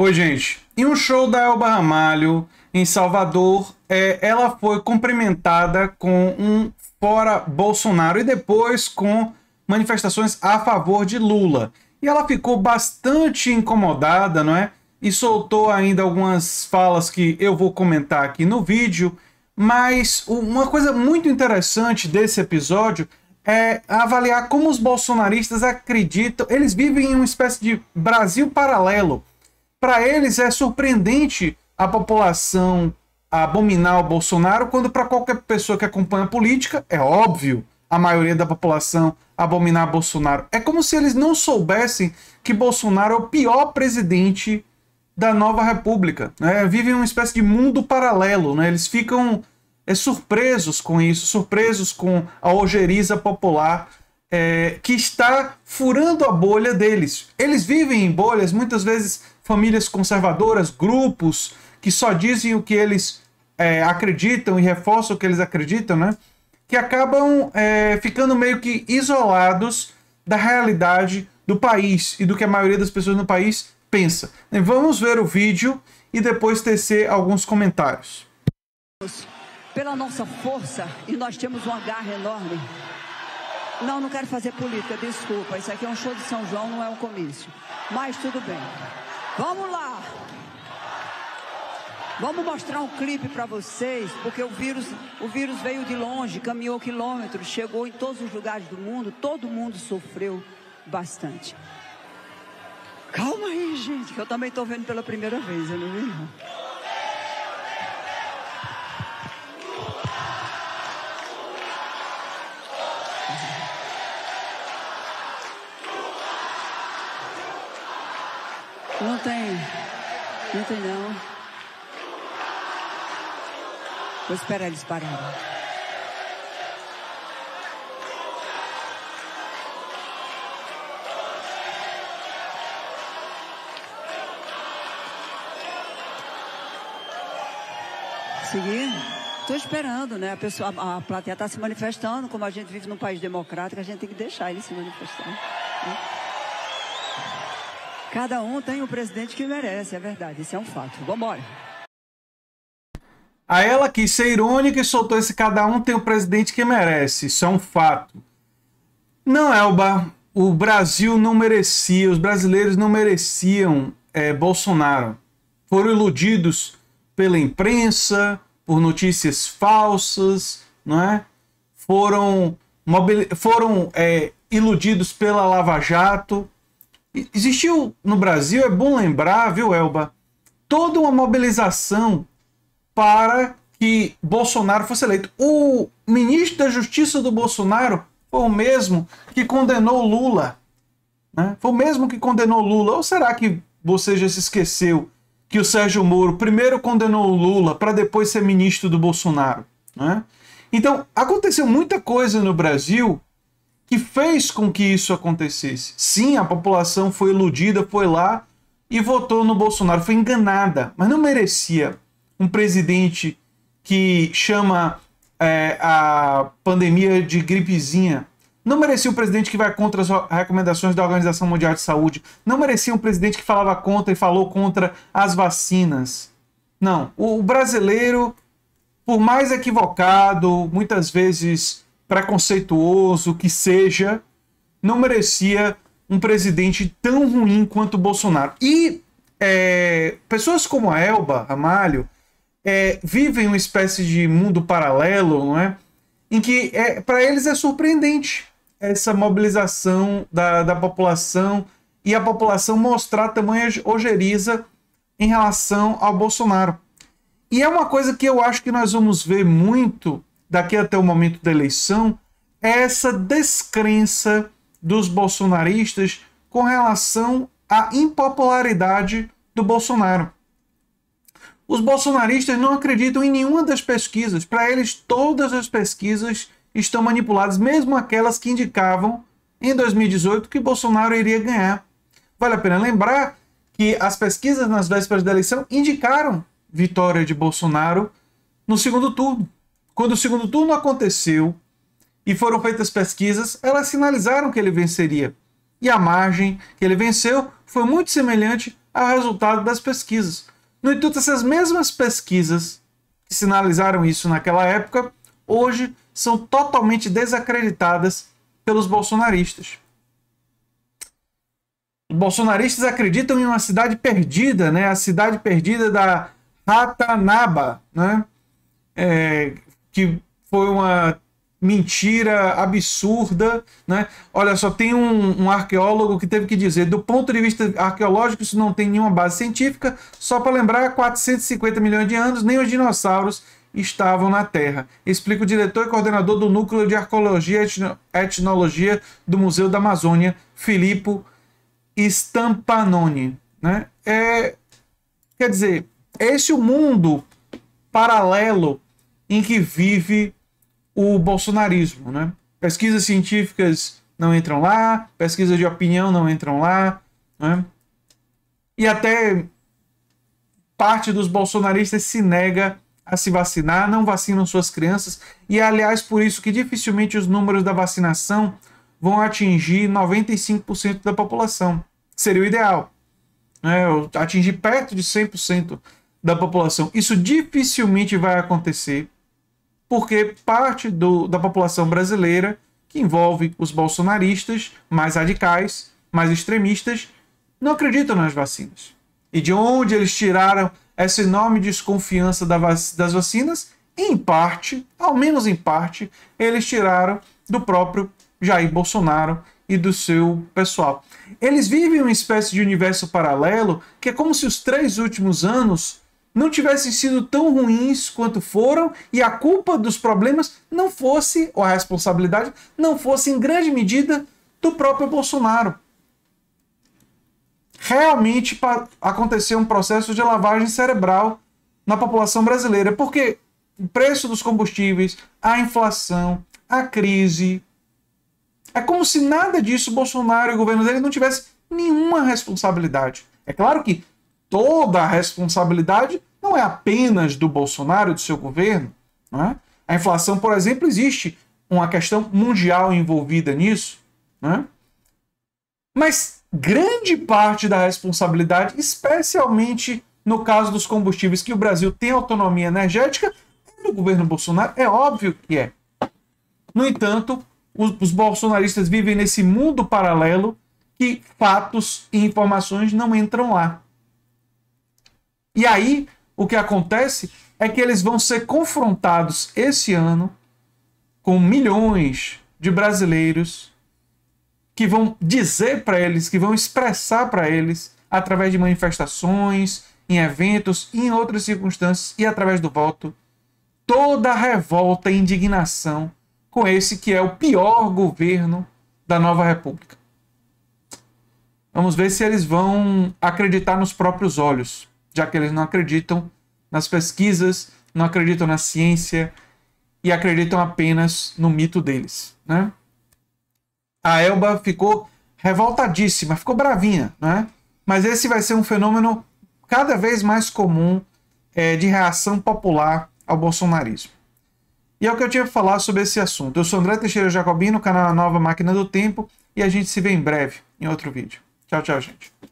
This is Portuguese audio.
Oi, gente. em um show da Elba Ramalho em Salvador, é, ela foi cumprimentada com um fora Bolsonaro e depois com manifestações a favor de Lula. E ela ficou bastante incomodada, não é? E soltou ainda algumas falas que eu vou comentar aqui no vídeo. Mas uma coisa muito interessante desse episódio é avaliar como os bolsonaristas acreditam. Eles vivem em uma espécie de Brasil paralelo para eles é surpreendente a população abominar o Bolsonaro, quando para qualquer pessoa que acompanha a política, é óbvio a maioria da população abominar Bolsonaro. É como se eles não soubessem que Bolsonaro é o pior presidente da nova república. Né? Vivem uma espécie de mundo paralelo. Né? Eles ficam é, surpresos com isso, surpresos com a ojeriza popular é, que está furando a bolha deles. Eles vivem em bolhas, muitas vezes famílias conservadoras, grupos que só dizem o que eles é, acreditam e reforçam o que eles acreditam, né? Que acabam é, ficando meio que isolados da realidade do país e do que a maioria das pessoas no país pensa. Vamos ver o vídeo e depois tecer alguns comentários. Pela nossa força, e nós temos uma garra enorme. Não, não quero fazer política, desculpa. Isso aqui é um show de São João, não é um comício. Mas tudo bem. Vamos lá. Vamos mostrar um clipe para vocês, porque o vírus, o vírus veio de longe, caminhou quilômetros, chegou em todos os lugares do mundo, todo mundo sofreu bastante. Calma aí, gente, que eu também estou vendo pela primeira vez, eu não vi não. Não tem. Não tem não. Vou esperar eles pararem. Seguir? Estou esperando, né? A, pessoa, a, a plateia está se manifestando, como a gente vive num país democrático, a gente tem que deixar ele se manifestar. Né? Cada um tem o presidente que merece, é verdade, isso é um fato. Vambora. A ela quis ser irônica e soltou esse cada um tem o presidente que merece, isso é um fato. Não, Elba, é, o Brasil não merecia, os brasileiros não mereciam é, Bolsonaro. Foram iludidos pela imprensa, por notícias falsas, não é? Foram, foram é, iludidos pela Lava Jato, Existiu no Brasil, é bom lembrar, viu, Elba, toda uma mobilização para que Bolsonaro fosse eleito. O ministro da Justiça do Bolsonaro foi o mesmo que condenou Lula. Né? Foi o mesmo que condenou Lula. Ou será que você já se esqueceu que o Sérgio Moro primeiro condenou Lula para depois ser ministro do Bolsonaro? Né? Então, aconteceu muita coisa no Brasil que fez com que isso acontecesse. Sim, a população foi iludida, foi lá e votou no Bolsonaro, foi enganada, mas não merecia um presidente que chama é, a pandemia de gripezinha. Não merecia um presidente que vai contra as recomendações da Organização Mundial de Saúde. Não merecia um presidente que falava contra e falou contra as vacinas. Não. O brasileiro, por mais equivocado, muitas vezes preconceituoso que seja, não merecia um presidente tão ruim quanto Bolsonaro. E é, pessoas como a Elba Ramalho é, vivem uma espécie de mundo paralelo, não é? Em que é, para eles é surpreendente essa mobilização da, da população e a população mostrar tamanha ojeriza em relação ao Bolsonaro. E é uma coisa que eu acho que nós vamos ver muito daqui até o momento da eleição, é essa descrença dos bolsonaristas com relação à impopularidade do Bolsonaro. Os bolsonaristas não acreditam em nenhuma das pesquisas. Para eles, todas as pesquisas estão manipuladas, mesmo aquelas que indicavam em 2018 que Bolsonaro iria ganhar. Vale a pena lembrar que as pesquisas nas vésperas da eleição indicaram vitória de Bolsonaro no segundo turno. Quando o segundo turno aconteceu e foram feitas pesquisas, elas sinalizaram que ele venceria. E a margem que ele venceu foi muito semelhante ao resultado das pesquisas. No entanto, essas mesmas pesquisas que sinalizaram isso naquela época, hoje são totalmente desacreditadas pelos bolsonaristas. Os bolsonaristas acreditam em uma cidade perdida, né? a cidade perdida da Ratanaba, né? É, que foi uma mentira absurda, né? Olha só, tem um, um, arqueólogo que teve que dizer, do ponto de vista arqueológico, isso não tem nenhuma base científica. Só para lembrar, 450 milhões de anos, nem os dinossauros estavam na Terra. Explica o diretor e coordenador do núcleo de arqueologia e etnologia do Museu da Amazônia, Filippo Stampanoni, né? É, quer dizer, esse é o mundo paralelo em que vive o bolsonarismo. Né? Pesquisas científicas não entram lá, pesquisas de opinião não entram lá, né? e até parte dos bolsonaristas se nega a se vacinar, não vacinam suas crianças, e é, aliás por isso que dificilmente os números da vacinação vão atingir 95% da população. Seria o ideal. Né? Atingir perto de 100% da população. Isso dificilmente vai acontecer porque parte do, da população brasileira, que envolve os bolsonaristas mais radicais, mais extremistas, não acreditam nas vacinas. E de onde eles tiraram essa enorme desconfiança das vacinas? Em parte, ao menos em parte, eles tiraram do próprio Jair Bolsonaro e do seu pessoal. Eles vivem uma espécie de universo paralelo que é como se os três últimos anos não tivessem sido tão ruins quanto foram e a culpa dos problemas não fosse, ou a responsabilidade, não fosse em grande medida do próprio Bolsonaro. Realmente aconteceu um processo de lavagem cerebral na população brasileira, porque o preço dos combustíveis, a inflação, a crise. É como se nada disso Bolsonaro e o governo dele não tivesse nenhuma responsabilidade. É claro que toda a responsabilidade não é apenas do Bolsonaro, do seu governo. Né? A inflação, por exemplo, existe uma questão mundial envolvida nisso. Né? Mas grande parte da responsabilidade, especialmente no caso dos combustíveis, que o Brasil tem autonomia energética, é do governo Bolsonaro, é óbvio que é. No entanto, os, os bolsonaristas vivem nesse mundo paralelo que fatos e informações não entram lá. E aí o que acontece é que eles vão ser confrontados esse ano com milhões de brasileiros que vão dizer para eles, que vão expressar para eles, através de manifestações, em eventos e em outras circunstâncias e através do voto, toda a revolta e indignação com esse que é o pior governo da nova república. Vamos ver se eles vão acreditar nos próprios olhos já que eles não acreditam nas pesquisas, não acreditam na ciência e acreditam apenas no mito deles, né? A Elba ficou revoltadíssima, ficou bravinha, né? Mas esse vai ser um fenômeno cada vez mais comum é, de reação popular ao bolsonarismo. E é o que eu tinha para falar sobre esse assunto. Eu sou André Teixeira Jacobino, canal Nova Máquina do Tempo, e a gente se vê em breve em outro vídeo. Tchau, tchau, gente.